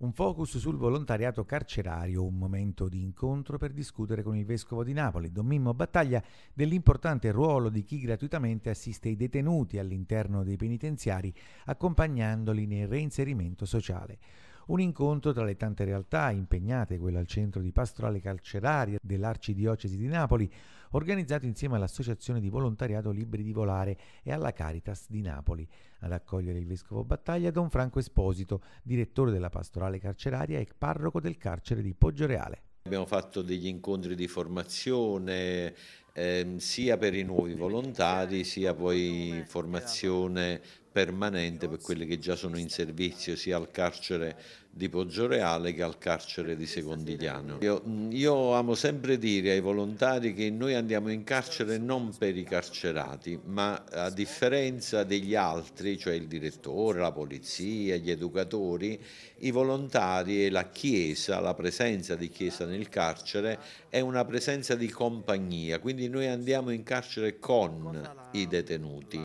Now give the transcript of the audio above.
Un focus sul volontariato carcerario, un momento di incontro per discutere con il vescovo di Napoli, Don Mimmo Battaglia, dell'importante ruolo di chi gratuitamente assiste i detenuti all'interno dei penitenziari, accompagnandoli nel reinserimento sociale. Un incontro tra le tante realtà impegnate, quella al centro di pastorale carceraria dell'Arcidiocesi di Napoli, organizzato insieme all'Associazione di Volontariato Libri di Volare e alla Caritas di Napoli. Ad accogliere il Vescovo Battaglia Don Franco Esposito, direttore della pastorale carceraria e parroco del carcere di Poggioreale. Abbiamo fatto degli incontri di formazione eh, sia per i nuovi volontari sia poi formazione permanente per quelli che già sono in servizio sia al carcere di Poggio Reale che al carcere di Secondigliano. Io, mm, io, amo sempre dire ai volontari che noi andiamo in carcere non per i carcerati, ma a differenza degli altri, cioè il direttore, la polizia, gli educatori, i volontari e la Chiesa, la presenza di Chiesa nel carcere è una presenza di compagnia, quindi noi andiamo in carcere con i detenuti.